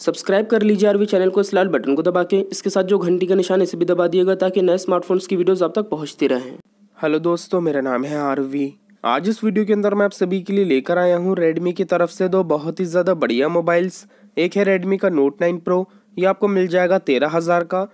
subscribe कर लीजिए RV channel को इस लाल बटन को दबा के इसके साथ जो घंटी का निशान इसे भी दबा दिएगा ताकि नए स्मार्टफोन्स की वीडियोस आप तक पहुंचती रहें हेलो दोस्तों मेरा नाम है आरवी आज इस वीडियो के अंदर मैं आप सभी के लिए लेकर आया हूँ रेडमी की तरफ से दो बहुत ही ज़्यादा बढ़िया मोबाइल्स एक है रेडमी का नोट नाइन प्रो ये आपको मिल जाएगा तेरह हज़ार का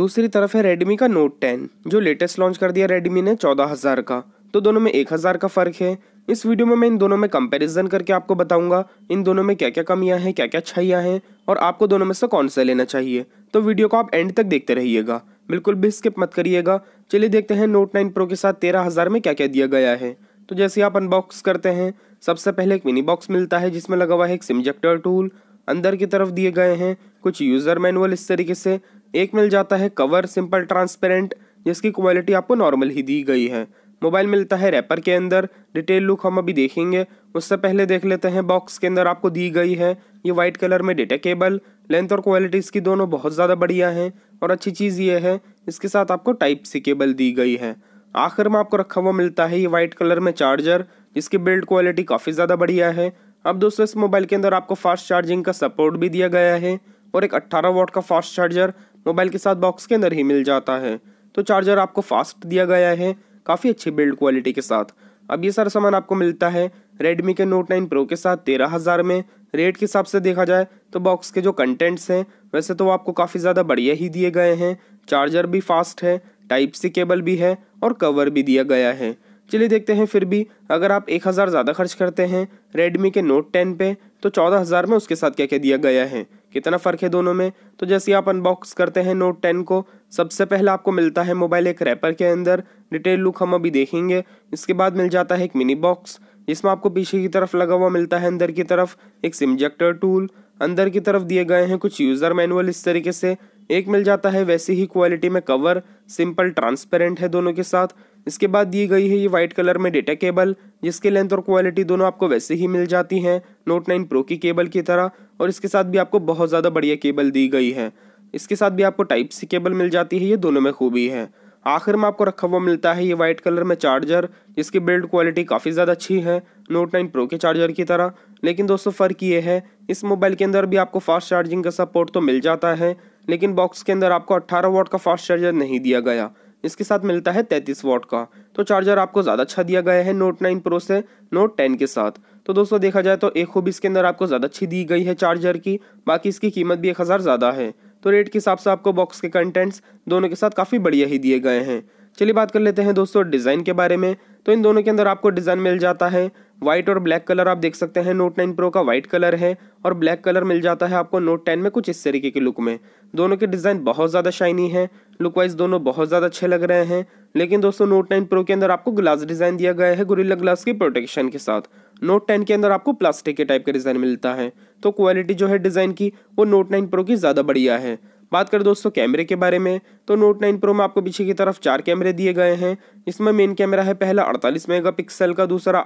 दूसरी तरफ है रेडमी का नोट टेन जो लेटेस्ट लॉन्च कर दिया रेडमी ने चौदह हज़ार का तो दोनों में एक हज़ार का फ़र्क है इस वीडियो में मैं इन दोनों में कंपैरिजन करके आपको बताऊंगा इन दोनों में क्या क्या कमियां हैं क्या क्या अच्छाइयाँ हैं और आपको दोनों में से कौन सा लेना चाहिए तो वीडियो को आप एंड तक देखते रहिएगा बिल्कुल भी स्किप मत करिएगा चलिए देखते हैं नोट नाइन प्रो के साथ तेरह हज़ार में क्या क्या दिया गया है तो जैसे आप अनबॉक्स करते हैं सबसे पहले एक मिनी बॉक्स मिलता है जिसमें लगा हुआ है एक सिमजेक्टर टूल अंदर की तरफ दिए गए हैं कुछ यूज़र मैनुअल इस तरीके से एक मिल जाता है कवर सिंपल ट्रांसपेरेंट जिसकी क्वालिटी आपको नॉर्मल ही दी गई है मोबाइल मिलता है रैपर के अंदर डिटेल लुक हम अभी देखेंगे उससे पहले देख लेते हैं बॉक्स के अंदर आपको दी गई है ये वाइट कलर में डेटा केबल लेंथ और क्वालिटी इसकी दोनों बहुत ज़्यादा बढ़िया हैं और अच्छी चीज़ ये है इसके साथ आपको टाइप सी केबल दी गई है आखिर में आपको रखा हुआ मिलता है ये वाइट कलर में चार्जर जिसकी बिल्ड क्वालिटी काफ़ी ज़्यादा बढ़िया है अब दोस्तों इस मोबाइल के अंदर आपको फास्ट चार्जिंग का सपोर्ट भी दिया गया है और एक 18 वॉट का फास्ट चार्जर मोबाइल के साथ बॉक्स के अंदर ही मिल जाता है तो चार्जर आपको फास्ट दिया गया है काफ़ी अच्छी बिल्ड क्वालिटी के साथ अब ये सारा सामान आपको मिलता है रेडमी के नोट नाइन प्रो के साथ तेरह हज़ार में रेट के हिसाब से देखा जाए तो बॉक्स के जो कंटेंट्स हैं वैसे तो वो आपको काफ़ी ज़्यादा बढ़िया ही दिए गए हैं चार्जर भी फास्ट है टाइप सी केबल भी है और कवर भी दिया गया है चलिए देखते हैं फिर भी अगर आप एक हज़ार ज़्यादा खर्च करते हैं रेडमी के नोट टेन पे तो चौदह हज़ार में उसके साथ क्या क्या दिया गया है कितना फ़र्क है दोनों में तो जैसे आप अनबॉक्स करते हैं नोट टेन को सबसे पहले आपको मिलता है मोबाइल एक रैपर के अंदर डिटेल लुक हम अभी देखेंगे इसके बाद मिल जाता है एक मिनी बॉक्स जिसमें आपको पीछे की तरफ लगा हुआ मिलता है अंदर की तरफ एक सिमजेक्टर टूल अंदर की तरफ दिए गए हैं कुछ यूज़र मैनुअल इस तरीके से एक मिल जाता है वैसी ही क्वालिटी में कवर सिंपल ट्रांसपेरेंट है दोनों के साथ इसके बाद दी गई है ये वाइट कलर में डेटा केबल जिसके लेंथ और क्वालिटी दोनों आपको वैसे ही मिल जाती हैं नोट नाइन प्रो की केबल की तरह और इसके साथ भी आपको बहुत ज़्यादा बढ़िया केबल दी गई है इसके साथ भी आपको टाइप सी केबल मिल जाती है ये दोनों में खूबी है आखिर में आपको रखा हुआ मिलता है ये वाइट कलर में चार्जर जिसकी बिल्ड क्वालिटी काफ़ी ज़्यादा अच्छी है नोट नाइन प्रो के चार्जर की तरह लेकिन दोस्तों फ़र्क ये है इस मोबाइल के अंदर भी आपको फास्ट चार्जिंग का सपोर्ट तो मिल जाता है लेकिन बॉक्स के अंदर आपको 18 वोट का फास्ट चार्जर नहीं दिया गया इसके साथ मिलता है तैतीस वॉट का तो चार्जर आपको ज़्यादा अच्छा दिया गया है नोट नाइन प्रो से नोट टेन के साथ तो दोस्तों देखा जाए तो एक खूबी इसके अंदर आपको ज़्यादा अच्छी दी गई है चार्जर की बाकी इसकी कीमत भी एक हज़ार ज़्यादा है तो रेट के हिसाब से आपको बॉक्स के कंटेंट्स दोनों के साथ काफ़ी बढ़िया ही दिए गए हैं चलिए बात कर लेते हैं दोस्तों डिज़ाइन के बारे में तो इन दोनों के अंदर आपको डिज़ाइन मिल जाता है व्हाइट और ब्लैक कलर आप देख सकते हैं नोट नाइन प्रो का व्हाइट कलर है और ब्लैक कलर मिल जाता है आपको नोट टेन में कुछ इस तरीके के लुक में दोनों के डिज़ाइन बहुत ज़्यादा शाइनी है लुक वाइज दोनों बहुत ज़्यादा अच्छे लग रहे हैं लेकिन दोस्तों नोट नाइन प्रो के अंदर आपको ग्लास डिज़ाइन दिया गया है गुरिल्ला ग्लास की प्रोटेक्शन के साथ नोट टेन के अंदर आपको प्लास्टिक के टाइप का डिज़ाइन मिलता है तो क्वालिटी जो है डिज़ाइन की वो नोट नाइन प्रो की ज़्यादा बढ़िया है बात करें दोस्तों कैमरे के बारे में तो नोट 9 प्रो में आपको पीछे की तरफ चार कैमरे दिए गए हैं इसमें मेन कैमरा है पहला 48 मेगापिक्सल का दूसरा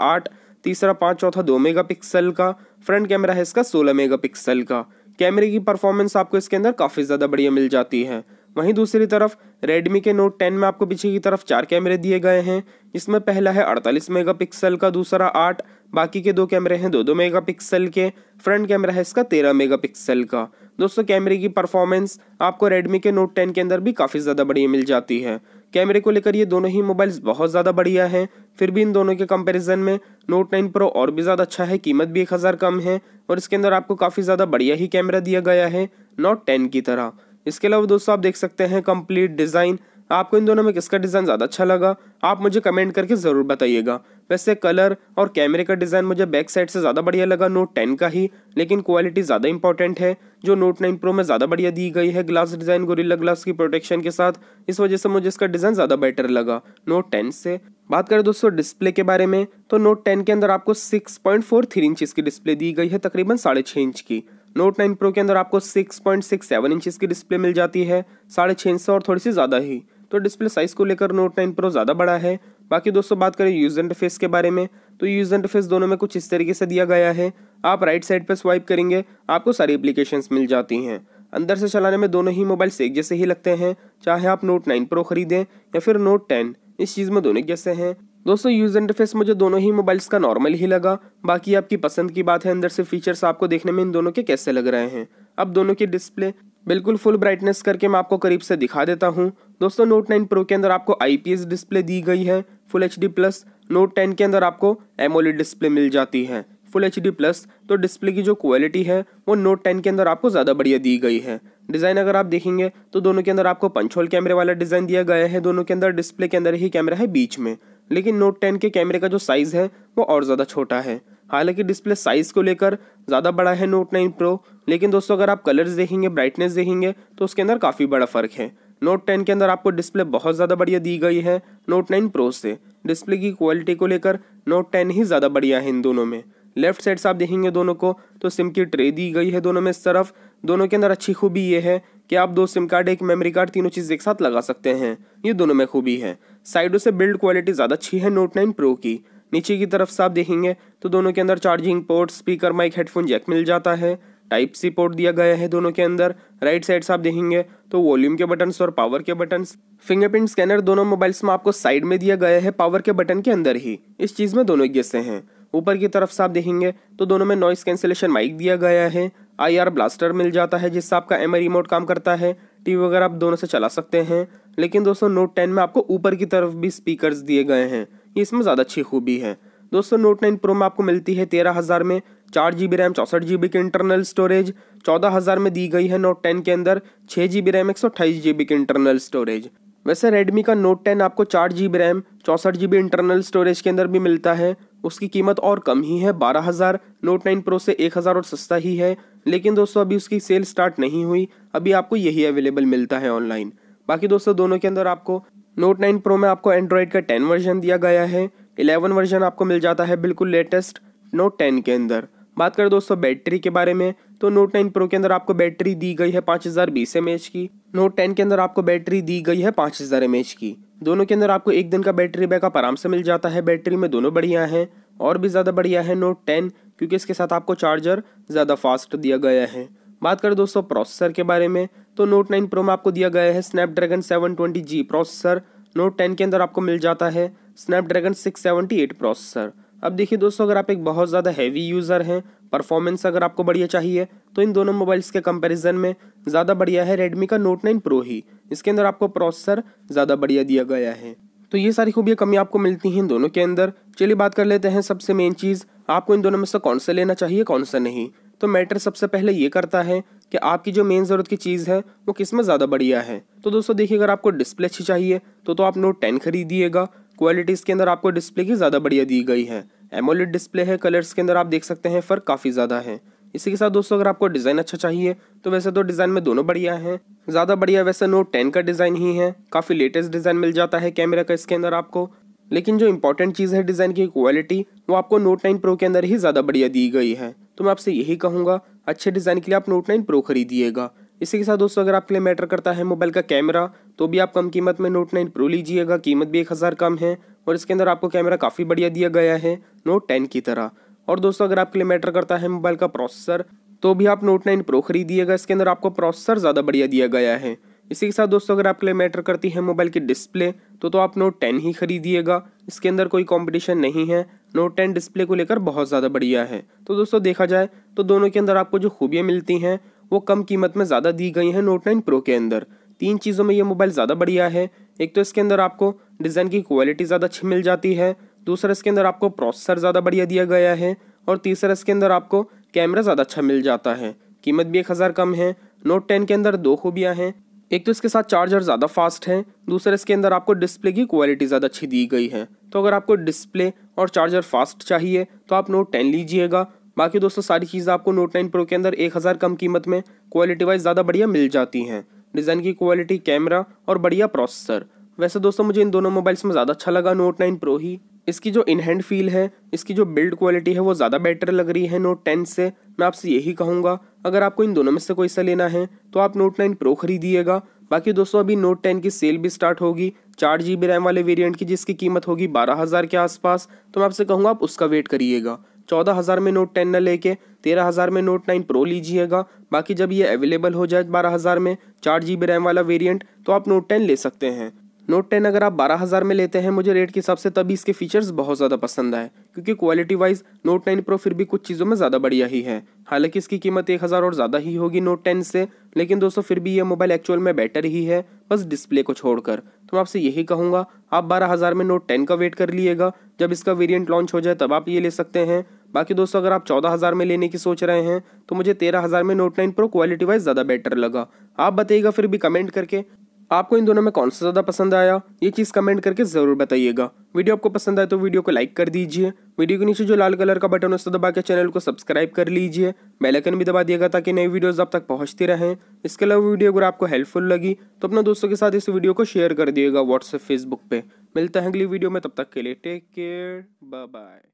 तीसरा पाँच चौथा दो मेगापिक्सल का फ्रंट कैमरा है इसका सोलह मेगापिक्सल का कैमरे की परफॉर्मेंस आपको इसके अंदर काफ़ी ज़्यादा बढ़िया मिल जाती है वहीं दूसरी तरफ रेडमी के नोट 10 में आपको पीछे की तरफ चार कैमरे दिए गए हैं जिसमें पहला है 48 मेगापिक्सल का दूसरा आठ बाकी के दो कैमरे हैं दो दो मेगापिक्सल के फ्रंट कैमरा है इसका 13 मेगापिक्सल का दोस्तों कैमरे की परफॉर्मेंस आपको रेडमी के नोट 10 के अंदर भी काफ़ी ज़्यादा बढ़िया मिल जाती है कैमरे को लेकर ये दोनों ही मोबाइल्स बहुत ज़्यादा बढ़िया हैं फिर भी इन दोनों के कंपैरिजन में नोट नाइन प्रो और भी ज़्यादा अच्छा है कीमत भी एक हज़ार कम है और इसके अंदर आपको काफ़ी ज़्यादा बढ़िया ही कैमरा दिया गया है नोट टेन की तरह इसके अलावा दोस्तों आप देख सकते हैं कंप्लीट डिज़ाइन आपको इन दोनों में किसका डिज़ाइन ज़्यादा अच्छा लगा आप मुझे कमेंट करके ज़रूर बताइएगा वैसे कलर और कैमरे का डिज़ाइन मुझे बैक साइड से ज़्यादा बढ़िया लगा नोट टेन का ही लेकिन क्वालिटी ज़्यादा इंपॉर्टेंट है जो नोट नाइन प्रो में ज़्यादा बढ़िया दी गई है ग्लास डिज़ाइन गोरिल्ला ग्लास की प्रोटेक्शन के साथ इस वजह से मुझे इसका डिज़ाइन ज़्यादा बेटर लगा नोट टेन से बात करें दोस्तों डिस्प्ले के बारे में तो नोट टेन के अंदर आपको six point four three inches की डिस्प्ले दी गई है तकरीबन साढ़े छः इंच की नोट नाइन प्रो के अंदर आपको six point six seven inches की डिस्प्ले मिल जाती है साढ़े छः इंच से और थोड़ी सी ज़्यादा ही तो डिस्प्ले साइज़ को लेकर नोट नाइन प्रो ज़्यादा बड़ा है बाकी दोस्तों बात करें यूज इंटरफेस के बारे में तो यूज इंटरफेस दोनों में कुछ इस तरीके से दिया गया है आप राइट साइड पर स्वाइप करेंगे आपको सारी एप्लीकेशंस मिल जाती हैं अंदर से चलाने में दोनों ही मोबाइल्स एक जैसे ही लगते हैं चाहे आप नोट नाइन प्रो खरीदें या फिर नोट टेन इस चीज़ में दोनों कैसे हैं दोस्तों यूज इंटरफेस मुझे दोनों ही मोबाइल्स का नॉर्मल ही लगा बाकी आपकी पसंद की बात है अंदर से फीचर्स आपको देखने में इन दोनों के कैसे लग रहे हैं अब दोनों के डिस्प्ले बिल्कुल फुल ब्राइटनेस करके मैं आपको करीब से दिखा देता हूँ दोस्तों नोट नाइन प्रो के अंदर आपको आई डिस्प्ले दी गई है full H plus note ten के अंदर आपको एमोलेड डिस्प्ले मिल जाती है फुल एच प्लस तो डिस्प्ले की जो क्वालिटी है वो नोट टेन के अंदर आपको ज़्यादा बढ़िया दी गई है डिज़ाइन अगर आप देखेंगे तो दोनों के अंदर आपको पंचोल कैमरे वाला डिज़ाइन दिया गया है दोनों के अंदर डिस्प्ले के अंदर ही कैमरा है बीच में लेकिन नोट टेन के कैमरे का जो साइज़ है वो और ज़्यादा छोटा है हालांकि डिस्प्ले साइज़ को लेकर ज़्यादा बड़ा है नोट नाइन प्रो लेकिन दोस्तों अगर आप कलर्स देखेंगे ब्राइटनेस देखेंगे तो उसके अंदर काफ़ी बड़ा फ़र्क है नोट टेन के अंदर आपको डिस्प्ले बहुत ज़्यादा बढ़िया दी गई है नोट नाइन प्रो से डिस्प्ले की क्वालिटी को लेकर नोट टेन ही ज़्यादा बढ़िया है इन दोनों में लेफ्ट साइड से आप देखेंगे दोनों को तो सिम की ट्रे दी गई है दोनों में इस तरफ दोनों के अंदर अच्छी खूबी ये है कि आप दो सिम कार्ड एक मेमोरी कार्ड तीनों चीज़ एक साथ लगा सकते हैं ये दोनों में खूबी है साइडों से बिल्ड क्वालिटी ज़्यादा अच्छी है नोट नाइन प्रो की नीचे की तरफ से आप देखेंगे तो दोनों के अंदर charging port speaker mic headphone jack मिल जाता है टाइप सी पोर्ट दिया गया है दोनों के अंदर राइट साइड से आप देखेंगे तो वॉल्यूम के बटन्स और पावर के बटन्स फिंगरप्रिंट स्कैनर दोनों मोबाइल्स में आपको साइड में दिया गया है पावर के बटन के अंदर ही इस चीज़ में दोनों जैसे हैं ऊपर की तरफ से आप देखेंगे तो दोनों में नॉइस कैंसिलेशन माइक दिया गया है आई आर ब्लास्टर मिल जाता है जिससे आपका एम रिमोट काम करता है टीवी वगैरह आप दोनों से चला सकते हैं लेकिन दोस्तों नोट टेन में आपको ऊपर की तरफ भी स्पीकर्स दिए गए हैं ये इसमें ज़्यादा अच्छी खूबी है दोस्तों नोट नाइन प्रो में आपको मिलती है तेरह हज़ार में चार जी बी रैम चौंसठ जी बी की इंटरनल स्टोरेज चौदह हज़ार में दी गई है नोट टेन के अंदर छः जी बी रैम एक सौ अट्ठाईस जी बी की इंटरनल स्टोरेज वैसे रेडमी का नोट टेन आपको चार जी बी रैम चौंसठ जी बी इंटरनल स्टोरेज के अंदर भी मिलता है उसकी कीमत और कम ही है बारह हज़ार नोट नाइन प्रो से एक हज़ार और सस्ता ही है लेकिन दोस्तों अभी उसकी सेल स्टार्ट नहीं हुई अभी आपको यही अवेलेबल मिलता है ऑनलाइन बाकी दोस्तों दोनों के अंदर आपको नोट नाइन प्रो में आपको एंड्रॉयड का टेन वर्जन दिया गया है इलेवन वर्जन आपको मिल जाता है बिल्कुल लेटेस्ट नोट टेन के अंदर बात करें दोस्तों बैटरी के बारे में तो नोट नाइन प्रो के अंदर आपको बैटरी दी गई है पाँच हज़ार बीस एम एच की नोट टेन के अंदर आपको बैटरी दी गई है पाँच हज़ार एम एच की दोनों के अंदर आपको एक दिन का बैटरी बैकअप आराम से मिल जाता है बैटरी में दोनों बढ़िया हैं और भी ज़्यादा बढ़िया है नोट टेन क्योंकि इसके साथ आपको चार्जर ज़्यादा फास्ट दिया गया है बात करें दोस्तों प्रोसेसर के बारे में तो नोट नाइन प्रो में आपको दिया गया है Snapdragon seven twenty G processor Note ten के अंदर आपको मिल जाता है Snapdragon six seventy eight processor अब देखिए दोस्तों अगर आप एक बहुत ज़्यादा हैवी यूज़र हैं परफॉर्मेंस अगर आपको बढ़िया चाहिए तो इन दोनों मोबाइल्स के कंपैरिजन में ज़्यादा बढ़िया है रेडमी का नोट नाइन प्रो ही इसके अंदर आपको प्रोसेसर ज़्यादा बढ़िया दिया गया है तो ये सारी खूबियाँ कमी आपको मिलती हैं इन दोनों के अंदर चलिए बात कर लेते हैं सबसे मेन चीज़ आपको इन दोनों में से कौन सा लेना चाहिए कौन सा नहीं तो मैटर सबसे पहले ये करता है कि आपकी जो मेन ज़रूरत की चीज़ है वो किस में ज़्यादा बढ़िया है तो दोस्तों देखिए अगर आपको डिस्प्ले अच्छी चाहिए तो तो आप नोट टेन खरीदिएगा क्वालिटी इसके अंदर आपको डिस्प्ले की ज़्यादा बढ़िया दी गई है एमोलेड डिस्प्ले है कलर्स के अंदर आप देख सकते हैं फ़र्क काफ़ी ज़्यादा है इसी के साथ दोस्तों अगर आपको डिज़ाइन अच्छा चाहिए तो वैसे तो डिज़ाइन में दोनों बढ़िया हैं ज़्यादा बढ़िया वैसे नोट टेन का डिज़ाइन ही है काफ़ी लेटेस्ट डिज़ाइन मिल जाता है कैमरा का इसके अंदर आपको लेकिन जो इंपॉर्टेंट चीज़ है डिज़ाइन की क्वालिटी वो आपको नोट नाइन प्रो के अंदर ही ज़्यादा बढ़िया दी गई है तो मैं आपसे यही कहूँगा अच्छे डिज़ाइन के लिए आप नोट नाइन प्रो खरीदिएगा इसी के साथ दोस्तों अगर आपके लिए मैटर करता है मोबाइल का कैमरा तो भी आप कम कीमत में नोट नाइन प्रो लीजिएगा कीमत भी एक हज़ार कम है और इसके अंदर आपको कैमरा काफ़ी बढ़िया दिया गया है नोट टेन की तरह और दोस्तों अगर आपके लिए मैटर करता है मोबाइल का प्रोसेसर तो भी आप नोट नाइन प्रो खरीदिएगा इसके अंदर आपको प्रोसेसर ज़्यादा बढ़िया दिया गया है इसी के साथ दोस्तों अगर आपके लिए मैटर करती है मोबाइल की डिस्प्ले तो तो आप नोट टेन ही खरीदिएगा इसके अंदर कोई कॉम्पिटिशन नहीं है नोट टेन डिस्प्ले को लेकर बहुत ज़्यादा बढ़िया है तो दोस्तों देखा जाए तो दोनों के अंदर आपको जो खूबियाँ मिलती हैं वो कम कीमत में ज़्यादा दी गई हैं नोट नाइन प्रो के अंदर तीन चीज़ों में ये मोबाइल ज़्यादा बढ़िया है एक तो इसके अंदर आपको डिज़ाइन की क्वालिटी ज़्यादा अच्छी मिल जाती है दूसरा इसके अंदर आपको प्रोसेसर ज़्यादा बढ़िया दिया गया है और तीसरा इसके अंदर आपको कैमरा ज़्यादा अच्छा मिल जाता है कीमत भी एक हज़ार कम है नोट टेन के अंदर दो खूबियाँ हैं एक तो इसके साथ चार्जर ज़्यादा फास्ट है दूसरा इसके अंदर आपको डिस्प्ले की क्वालिटी ज़्यादा अच्छी दी गई है तो अगर आपको डिस्प्ले और चार्जर फास्ट चाहिए तो आप नोट टेन लीजिएगा बाकी दोस्तों सारी चीज़ें आपको नोट नाइन प्रो के अंदर एक हज़ार कम कीमत में क्वालिटी वाइज ज़्यादा बढ़िया मिल जाती हैं डिज़ाइन की क्वालिटी कैमरा और बढ़िया प्रोसेसर वैसे दोस्तों मुझे इन दोनों मोबाइल्स में ज़्यादा अच्छा लगा नोट नाइन प्रो ही इसकी जो इन हैंड फील है इसकी जो बिल्ड क्वालिटी है वो ज़्यादा बेटर लग रही है नोट टेन से मैं आपसे यही कहूँगा अगर आपको इन दोनों में से कोई सा लेना है तो आप नोट नाइन प्रो खरीदिएगा बाकी दोस्तों अभी नोट टेन की सेल भी स्टार्ट होगी चार जी बी रैम वाले वेरियंट की जिसकी कीमत होगी बारह हज़ार के आसपास तो मैं आपसे कहूँगा आप उसका वेट करिएगा चौदह हज़ार में नोट टेन न लेके तेरह हज़ार में नोट नाइन प्रो लीजिएगा बाकी जब ये अवेलेबल हो जाए बारह हज़ार में चार जी बी रैम वाला वेरियंट तो आप नोट टेन ले सकते हैं नोट टेन अगर आप बारह हज़ार में लेते हैं मुझे रेट के हिसाब से तभी इसके फीचर्स बहुत ज़्यादा पसंद आए क्योंकि quality wise Note nine Pro फिर भी कुछ चीज़ों में ज़्यादा बढ़िया ही है हालांकि इसकी कीमत एक हज़ार और ज़्यादा ही होगी नोट टेन से लेकिन दोस्तों फिर भी ये मोबाइल एक्चुअल में बेटर ही है बस डिस्प्ले को छोड़कर तो मैं आपसे यही कहूँगा आप बारह हज़ार में नोट टेन का वेट कर लीजिएगा जब इसका वेरिएंट लॉन्च हो जाए तब आप ये ले सकते हैं बाकी दोस्तों अगर आप चौदह हज़ार में लेने की सोच रहे हैं तो मुझे तेरह हज़ार में Note nine Pro quality wise ज़्यादा बेटर लगा आप बताइएगा फिर भी कमेंट करके आपको इन दोनों में कौन सा ज़्यादा पसंद आया ये चीज़ कमेंट करके ज़रूर बताइएगा वीडियो आपको पसंद आए तो वीडियो को लाइक कर दीजिए वीडियो के नीचे जो लाल कलर का बटन है उसको दबा के चैनल को सब्सक्राइब कर लीजिए बेल आइकन भी दबा दिएगा ताकि नई वीडियोज आप तक पहुँचती रहें इसके अलावा वीडियो अगर आपको हेल्पफुल लगी तो अपने दोस्तों के साथ इस वीडियो को शेयर कर दिएगा व्हाट्सएप फेसबुक पर मिलते हैं अगली वीडियो में तब तक के लिए टेक केयर बाय